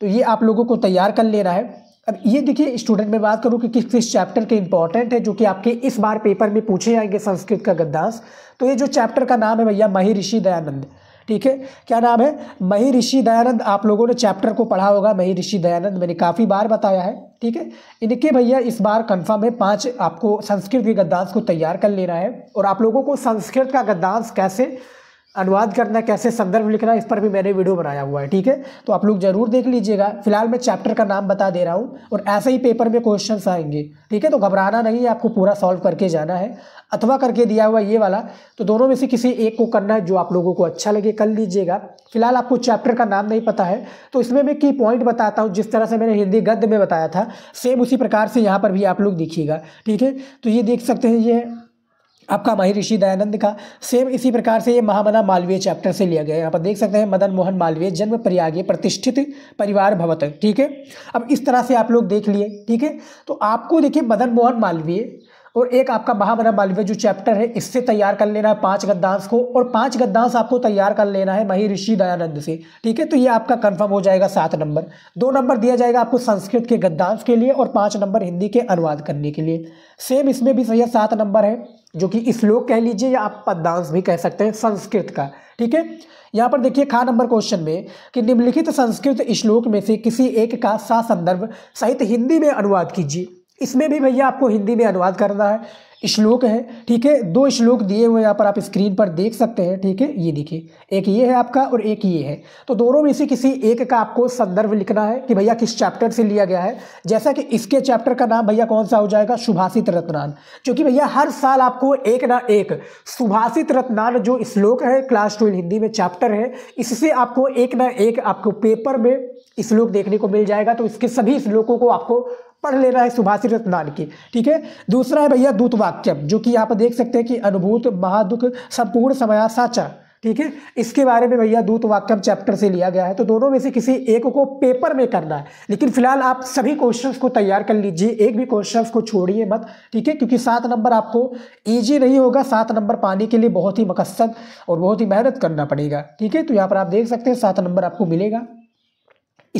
A: तो ये आप लोगों को तैयार कर लेना है अब ये देखिए स्टूडेंट में बात करूँ कि किस किस चैप्टर के इंपॉर्टेंट है जो कि आपके इस बार पेपर में पूछे जाएंगे संस्कृत का गद्दांश तो ये जो चैप्टर का नाम है भैया महि ऋषि दयानंद ठीक है क्या नाम है मही ऋषि दयानंद आप लोगों ने चैप्टर को पढ़ा होगा मही ऋषि दयानंद मैंने काफ़ी बार बताया है ठीक है इनके भैया इस बार कन्फर्म है पाँच आपको संस्कृत के गद्दांश को तैयार कर लेना है और आप लोगों को संस्कृत का गद्दांश कैसे अनुवाद करना कैसे संदर्भ लिखना इस पर भी मैंने वीडियो बनाया हुआ है ठीक है तो आप लोग जरूर देख लीजिएगा फिलहाल मैं चैप्टर का नाम बता दे रहा हूँ और ऐसे ही पेपर में क्वेश्चन आएंगे ठीक है तो घबराना नहीं है आपको पूरा सॉल्व करके जाना है अथवा करके दिया हुआ ये वाला तो दोनों में से किसी एक को करना है जो आप लोगों को अच्छा लगे कर लीजिएगा फिलहाल आपको चैप्टर का नाम नहीं पता है तो इसमें मैं की पॉइंट बताता हूँ जिस तरह से मैंने हिंदी गद्य में बताया था सेम उसी प्रकार से यहाँ पर भी आप लोग देखिएगा ठीक है तो ये देख सकते हैं ये आपका माहिर ऋषि दयानंद का सेम इसी प्रकार से ये महामना मालवीय चैप्टर से लिया गया है यहाँ पर देख सकते हैं मदन मोहन मालवीय जन्म प्रयागे प्रतिष्ठित परिवार भवत ठीक है अब इस तरह से आप लोग देख लिए ठीक है तो आपको देखिए मदन मोहन मालवीय और एक आपका महामना मालवीय जो चैप्टर है इससे तैयार कर लेना है पाँच गद्दांश को और पाँच गद्दांश आपको तैयार कर लेना है मही ऋषि दयानंद से ठीक है तो ये आपका कन्फर्म हो जाएगा सात नंबर दो नंबर दिया जाएगा आपको संस्कृत के गद्दांश के लिए और पाँच नंबर हिंदी के अनुवाद करने के लिए सेम इसमें भी सही सात नंबर है जो कि श्लोक कह लीजिए या आप पद्यांश भी कह सकते हैं संस्कृत का ठीक है यहाँ पर देखिए खा नंबर क्वेश्चन में कि निम्नलिखित संस्कृत श्लोक में से किसी एक का सा संदर्भ सहित हिंदी में अनुवाद कीजिए इसमें भी भैया आपको हिंदी में अनुवाद करना है श्लोक है ठीक है दो श्लोक दिए हुए यहाँ पर आप स्क्रीन पर देख सकते हैं ठीक है ये देखिए एक ये है आपका और एक ये है तो दोनों में से किसी एक का आपको संदर्भ लिखना है कि भैया किस चैप्टर से लिया गया है जैसा कि इसके चैप्टर का नाम भैया कौन सा हो जाएगा सुभाषित रत्नान क्योंकि भैया हर साल आपको एक ना एक सुभाषित रत्नान जो श्लोक है क्लास ट्वेल्व हिंदी में चैप्टर है इससे आपको एक ना एक आपको पेपर में श्लोक देखने को मिल जाएगा तो इसके सभी श्लोकों को आपको पढ़ लेना है सुभाषी रत्नान की ठीक है दूसरा है भैया दूत वाक्य जो कि आप देख सकते हैं कि अनुभूत महादुख संपूर्ण समया साचा ठीक है इसके बारे में भैया दूत वाक्यम चैप्टर से लिया गया है तो दोनों में से किसी एक को पेपर में करना है लेकिन फिलहाल आप सभी क्वेश्चंस को तैयार कर लीजिए एक भी क्वेश्चंस को छोड़िए मत ठीक है क्योंकि सात नंबर आपको इजी नहीं होगा सात नंबर पाने के लिए बहुत ही मकसद और बहुत ही मेहनत करना पड़ेगा ठीक है तो यहाँ पर आप देख सकते हैं सात नंबर आपको मिलेगा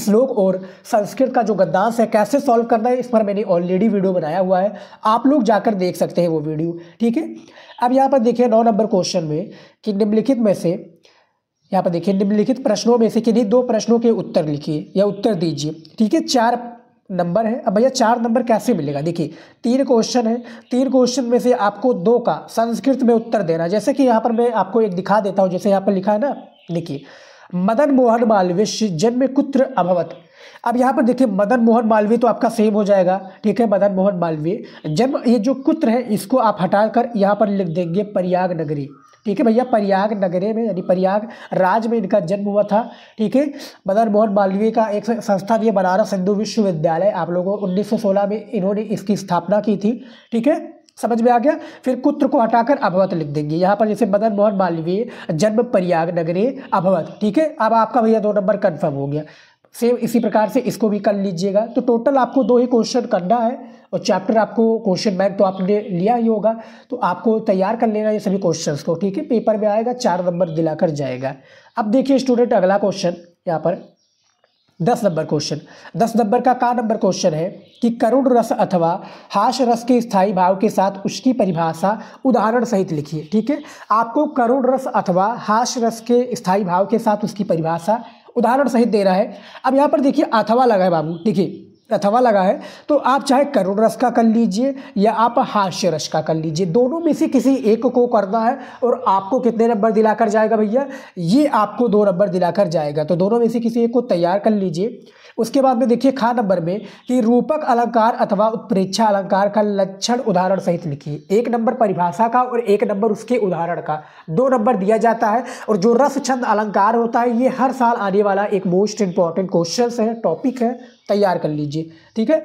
A: श्लोक और संस्कृत का जो गद्दांश है कैसे सॉल्व करना है इस पर मैंने ऑलरेडी वीडियो बनाया हुआ है आप लोग जाकर देख सकते हैं वो वीडियो ठीक है अब यहाँ पर देखिए नौ नंबर क्वेश्चन में कि निम्नलिखित में से यहाँ पर देखिए निम्नलिखित प्रश्नों में से किन्हीं दो प्रश्नों के उत्तर लिखिए या उत्तर दीजिए ठीक है चार नंबर है अब भैया चार नंबर कैसे मिलेगा देखिए तीन क्वेश्चन है तीन क्वेश्चन में से आपको दो का संस्कृत में उत्तर देना जैसे कि यहाँ पर मैं आपको एक दिखा देता हूँ जैसे यहाँ पर लिखा है ना देखिए मदन मोहन मालवीय जन्म कुत्र अभवत अब यहाँ पर देखिए मदन मोहन मालवीय तो आपका सेम हो जाएगा ठीक है मदन मोहन मालवीय जन्म ये जो कुत्र है इसको आप हटाकर यहाँ पर लिख देंगे प्रयाग नगरी ठीक है भैया प्रयाग नगरे में यानी प्रयाग राज में इनका जन्म हुआ था ठीक है मदन मोहन मालवीय का एक संस्था थी बनारस हिंदू विश्वविद्यालय आप लोगों उन्नीस में इन्होंने इसकी स्थापना की थी ठीक है समझ में आ गया फिर कुत्र को हटाकर अभवत लिख देंगे यहाँ पर जैसे मदन मोहन मालवीय जन्म प्रयाग नगरे अभवत ठीक है अब आपका भैया दो नंबर कन्फर्म हो गया सेम इसी प्रकार से इसको भी कर लीजिएगा तो टोटल आपको दो ही क्वेश्चन करना है और चैप्टर आपको क्वेश्चन बैंक तो आपने लिया ही होगा तो आपको तैयार कर लेना ये सभी क्वेश्चंस को ठीक है पेपर में आएगा चार नंबर दिलाकर जाएगा अब देखिए स्टूडेंट अगला क्वेश्चन यहाँ पर दस नंबर क्वेश्चन दस नंबर का का नंबर क्वेश्चन है कि करुण रस अथवा हाश रस के स्थाई भाव के साथ उसकी परिभाषा उदाहरण सहित लिखिए ठीक है आपको करुण रस अथवा हाश रस के स्थाई भाव के साथ उसकी परिभाषा उदाहरण सहित दे रहा है अब यहाँ पर देखिए अथवा लगा है बाबू देखिए अथवा लगा है तो आप चाहे करुण रस का कर लीजिए या आप हास्य रस का कर लीजिए दोनों में से किसी एक को करना है और आपको कितने नंबर दिलाकर जाएगा भैया ये आपको दो नंबर दिलाकर जाएगा तो दोनों में से किसी एक को तैयार कर लीजिए उसके बाद में देखिए खा नंबर में कि रूपक अलंकार अथवा उत्प्रेक्षा अलंकार का लक्षण उदाहरण सहित लिखिए एक नंबर परिभाषा का और एक नंबर उसके उदाहरण का दो नंबर दिया जाता है और जो रस छंद अलंकार होता है ये हर साल आने वाला एक मोस्ट इंपॉर्टेंट क्वेश्चन है टॉपिक है तैयार कर लीजिए ठीक है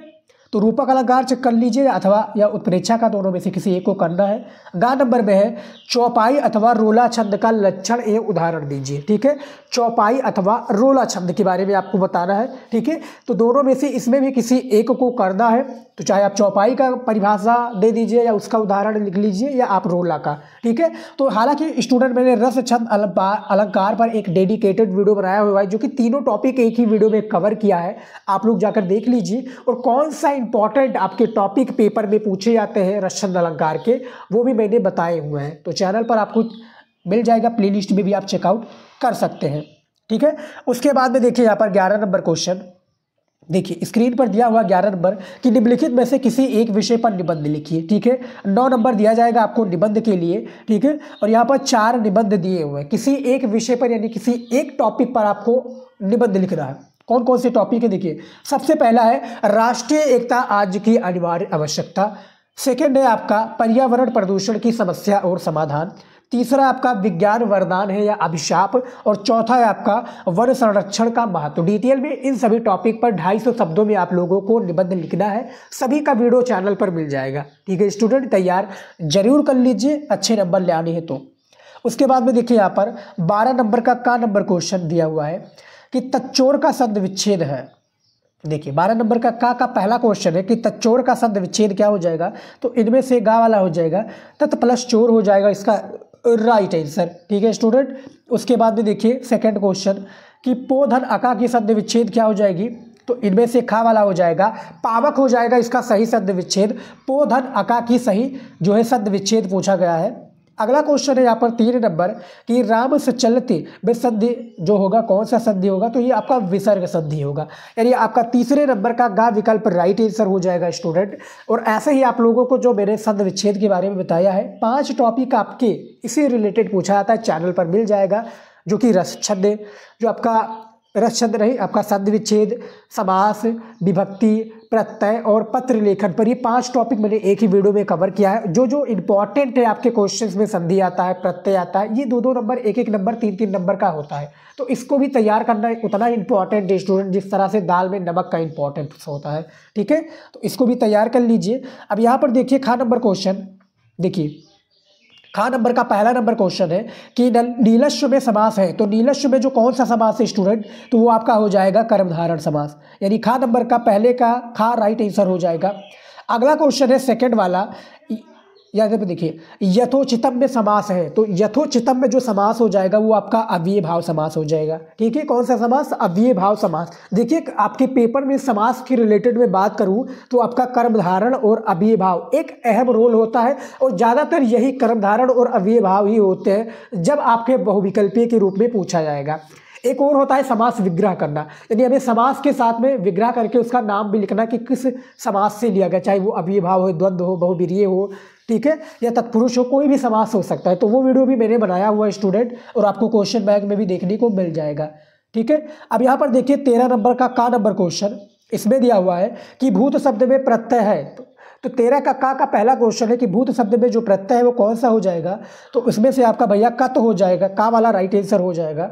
A: तो रूपक अलंकार चेक कर लीजिए अथवा या उत्प्रेक्षा का दोनों में से किसी एक को करना है गा नंबर में है चौपाई अथवा रोला छंद का लक्षण एवं उदाहरण दीजिए ठीक है चौपाई अथवा रोला छंद के बारे में आपको बताना है ठीक है तो दोनों में से इसमें भी किसी एक को करना है तो चाहे आप चौपाई का परिभाषा दे दीजिए या उसका उदाहरण लिख लीजिए या आप रोला का ठीक है तो हालांकि स्टूडेंट मैंने रस छंद अलंकार पर एक डेडिकेटेड वीडियो बनाया हुआ है जो कि तीनों टॉपिक एक ही वीडियो में कवर किया है आप लोग जाकर देख लीजिए और कौन सा इंपॉर्टेंट आपके टॉपिक पेपर में पूछे जाते हैं रस छंद अलंकार के वो भी मैंने बताए हुए हैं तो चैनल पर आपको मिल जाएगा प्लेलिस्ट में भी आप चेकआउट कर सकते हैं ठीक है उसके बाद में देखिए यहाँ पर ग्यारह नंबर क्वेश्चन देखिए स्क्रीन पर दिया हुआ ग्यारह नंबर कि निम्नलिखित में से किसी एक विषय पर निबंध लिखिए ठीक है नौ नंबर दिया जाएगा आपको निबंध के लिए ठीक है और यहाँ पर चार निबंध दिए हुए हैं किसी एक विषय पर यानी किसी एक टॉपिक पर आपको निबंध लिखना है कौन कौन से टॉपिक है देखिए सबसे पहला है राष्ट्रीय एकता आज की अनिवार्य आवश्यकता सेकेंड है आपका पर्यावरण प्रदूषण की समस्या और समाधान तीसरा आपका विज्ञान वरदान है या अभिशाप और चौथा है आपका वन संरक्षण का महत्व डिटेल में इन सभी टॉपिक पर 250 शब्दों में आप लोगों को निबंध लिखना है सभी का वीडियो चैनल पर मिल जाएगा ठीक है स्टूडेंट तैयार जरूर कर लीजिए अच्छे नंबर ले आने हैं तो उसके बाद में देखिए यहाँ पर बारह नंबर का का नंबर क्वेश्चन दिया हुआ है कि तच्चोर का शब्द विच्छेद है देखिए बारह नंबर का का का पहला क्वेश्चन है कि तचोर का शब्द विच्छेद क्या हो जाएगा तो इनमें से गा वाला हो जाएगा तत् प्लस चोर हो जाएगा इसका राइट आंसर ठीक है स्टूडेंट उसके बाद में देखिए सेकंड क्वेश्चन कि पोधन अका की शब्द विच्छेद क्या हो जाएगी तो इनमें से खा वाला हो जाएगा पावक हो जाएगा इसका सही शब्द विच्छेद पोधन अका की सही जो है शब्द विच्छेद पूछा गया है अगला क्वेश्चन है यहाँ पर तीन नंबर कि राम से चलते विसंधि जो होगा कौन सा संधि होगा तो ये आपका विसर्ग संधि होगा यानी आपका तीसरे नंबर का गा विकल्प राइट आंसर हो जाएगा स्टूडेंट और ऐसे ही आप लोगों को जो मैंने संध विच्छेद के बारे में बताया है पांच टॉपिक आपके इसी रिलेटेड पूछा जाता है चैनल पर मिल जाएगा जो कि रस छंद जो आपका रसशब्द रहे आपका शब्द विच्छेद समास विभक्ति प्रत्यय और पत्र लेखन पर ये पांच टॉपिक मैंने एक ही वीडियो में कवर किया है जो जो इंपॉर्टेंट है आपके क्वेश्चंस में संधि आता है प्रत्यय आता है ये दो दो नंबर एक एक नंबर तीन तीन नंबर का होता है तो इसको भी तैयार करना उतना ही इंपॉर्टेंट है स्टूडेंट जिस तरह से दाल में नमक का इंपॉर्टेंट होता है ठीक है तो इसको भी तैयार कर लीजिए अब यहाँ पर देखिए खा नंबर क्वेश्चन देखिए खा नंबर का पहला नंबर क्वेश्चन है कि नीलश्व में समास है तो नीलश्व में जो कौन सा समास है स्टूडेंट तो वो आपका हो जाएगा कर्मधारण समास यानी खा नंबर का पहले का खा राइट आंसर हो जाएगा अगला क्वेश्चन है सेकेंड वाला यहाँ पे देखिए यथोचितम में समास है तो यथोचितम में जो समास हो जाएगा वो आपका अव्यय भाव समास हो जाएगा ठीक है कौन सा समास अव्यय भाव समास देखिए आपके पेपर में समास के रिलेटेड में बात करूँ तो आपका कर्मधारण और अव्यय भाव एक अहम रोल होता है और ज़्यादातर यही कर्मधारण और अव्यय भाव ही होते हैं जब आपके बहुविकल्पीय के रूप में पूछा जाएगा एक और होता है समास विग्रह करना यानी हमें समास के साथ में विग्रह करके उसका नाम भी लिखना कि किस समास से लिया गया चाहे वो अभिभाव हो द्वंद्व हो बहुवीरिय हो ठीक है या तत्पुरुष हो कोई भी समास हो सकता है तो वो वीडियो भी मैंने बनाया हुआ है स्टूडेंट और आपको क्वेश्चन बैग में भी देखने को मिल जाएगा ठीक है अब यहाँ पर देखिए तेरह नंबर का का नंबर क्वेश्चन इसमें दिया हुआ है कि भूत शब्द में प्रत्यय है तो, तो तेरह का का का पहला क्वेश्चन है कि भूत शब्द में जो प्रत्यय है वो कौन सा हो जाएगा तो उसमें से आपका भैया कत तो हो जाएगा का वाला राइट आंसर हो जाएगा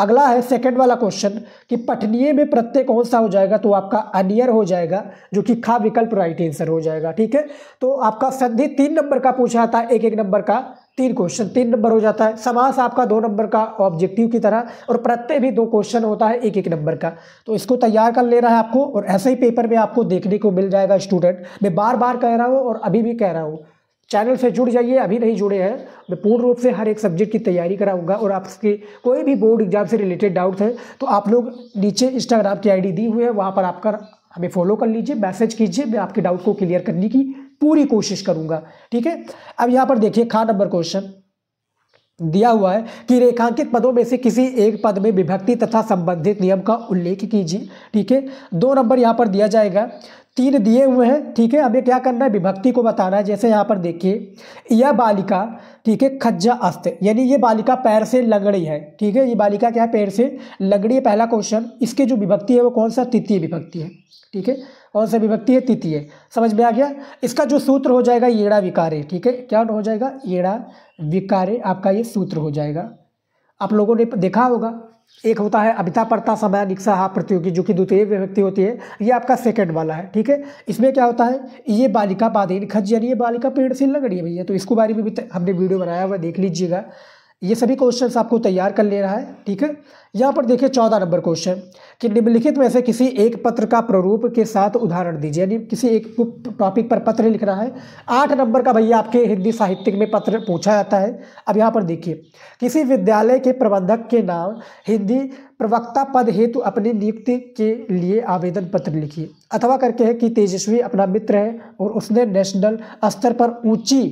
A: अगला है सेकंड वाला क्वेश्चन कि पठनीय में प्रत्यय कौन सा हो जाएगा तो आपका अनियर हो जाएगा जो कि खा विकल्प राइट आंसर हो जाएगा ठीक है तो आपका संधि तीन नंबर का पूछा था है एक एक नंबर का तीन क्वेश्चन तीन नंबर हो जाता है समास आपका दो नंबर का ऑब्जेक्टिव की तरह और प्रत्यय भी दो क्वेश्चन होता है एक एक नंबर का तो इसको तैयार कर लेना है आपको और ऐसे ही पेपर में आपको देखने को मिल जाएगा स्टूडेंट मैं बार बार कह रहा हूँ और अभी भी कह रहा हूँ चैनल से जुड़ जाइए अभी नहीं जुड़े हैं मैं पूर्ण रूप से हर एक सब्जेक्ट की तैयारी कराऊंगा और आपके कोई भी बोर्ड एग्जाम से रिलेटेड डाउट है तो आप लोग नीचे इंस्टाग्राम की आईडी दी हुई है वहाँ पर आपका हमें फॉलो कर लीजिए मैसेज कीजिए मैं आपके डाउट को क्लियर करने की पूरी कोशिश करूंगा ठीक है अब यहाँ पर देखिए खा नंबर क्वेश्चन दिया हुआ है कि रेखांकित पदों में से किसी एक पद में विभक्ति तथा संबंधित नियम का उल्लेख कीजिए ठीक है दो नंबर यहाँ पर दिया जाएगा तीन दिए हुए हैं ठीक है अब ये क्या करना है विभक्ति को बताना है जैसे यहाँ पर देखिए यह बालिका ठीक है खज्जा अस्त यानी ये बालिका पैर से लंगड़ी है ठीक है ये बालिका क्या है पैर से लंगड़ी है पहला क्वेश्चन इसके जो विभक्ति है वो कौन सा तृतीय विभक्ति है ठीक है कौन सा विभक्ति है तृतीय समझ में आ गया इसका जो सूत्र हो जाएगा येड़ा विकारे ठीक है क्या हो जाएगा येड़ा विकारे आपका ये सूत्र हो जाएगा आप लोगों ने देखा होगा एक होता है अभिता पड़ता समय निक्साहा प्रतियोगी जो कि द्वितीय व्यक्ति होती है ये आपका सेकंड वाला है ठीक है इसमें क्या होता है ये बालिका बाधीन खज यानी ये बालिका पेड़ से लग रही है भैया तो इसको बारे में भी हमने वीडियो बनाया हुआ देख लीजिएगा ये सभी क्वेश्चन आपको तैयार कर ले रहा है ठीक है यहाँ पर देखिए चौदह नंबर क्वेश्चन कि निम्नलिखित में से किसी एक पत्र का प्रारूप के साथ उदाहरण दीजिए यानी किसी एक टॉपिक पर पत्र लिख रहा है आठ नंबर का भैया आपके हिंदी साहित्य में पत्र पूछा जाता है अब यहाँ पर देखिए किसी विद्यालय के प्रबंधक के नाम हिंदी प्रवक्ता पद हेतु अपनी नियुक्ति के लिए आवेदन पत्र लिखिए अथवा करके है कि तेजस्वी अपना मित्र है और उसने नेशनल स्तर पर ऊंची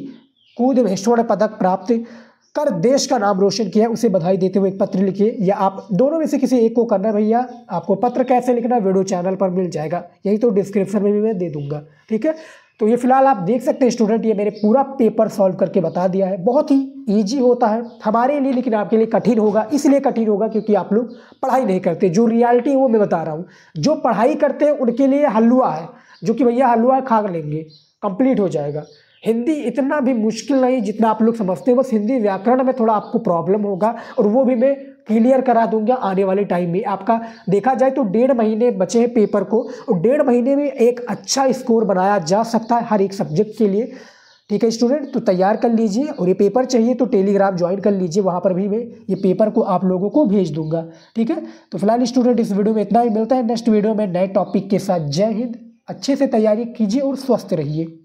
A: कूद में पदक प्राप्त कर देश का नाम रोशन किया है उसे बधाई देते हुए एक पत्र लिखिए या आप दोनों में से किसी एक को करना भैया आपको पत्र कैसे लिखना वीडियो चैनल पर मिल जाएगा यही तो डिस्क्रिप्शन में भी मैं दे दूंगा ठीक है तो ये फिलहाल आप देख सकते हैं स्टूडेंट ये मैंने पूरा पेपर सॉल्व करके बता दिया है बहुत ही ईजी होता है हमारे लिए लेकिन आपके लिए कठिन होगा इसलिए कठिन होगा क्योंकि आप लोग पढ़ाई नहीं करते जो रियालिटी है वो मैं बता रहा हूँ जो पढ़ाई करते हैं उनके लिए हलुआ है जो कि भैया हलुआ खा लेंगे कंप्लीट हो जाएगा हिंदी इतना भी मुश्किल नहीं जितना आप लोग समझते हो बस हिंदी व्याकरण में थोड़ा आपको प्रॉब्लम होगा और वो भी मैं क्लियर करा दूंगा आने वाले टाइम में आपका देखा जाए तो डेढ़ महीने बचे हैं पेपर को और डेढ़ महीने में एक अच्छा स्कोर बनाया जा सकता है हर एक सब्जेक्ट के लिए ठीक है स्टूडेंट तो तैयार कर लीजिए और ये पेपर चाहिए तो टेलीग्राम ज्वाइन कर लीजिए वहाँ पर भी मैं ये पेपर को आप लोगों को भेज दूंगा ठीक है तो फिलहाल स्टूडेंट इस वीडियो में इतना ही मिलता है नेक्स्ट वीडियो में नए टॉपिक के साथ जय हिंद अच्छे से तैयारी कीजिए और स्वस्थ रहिए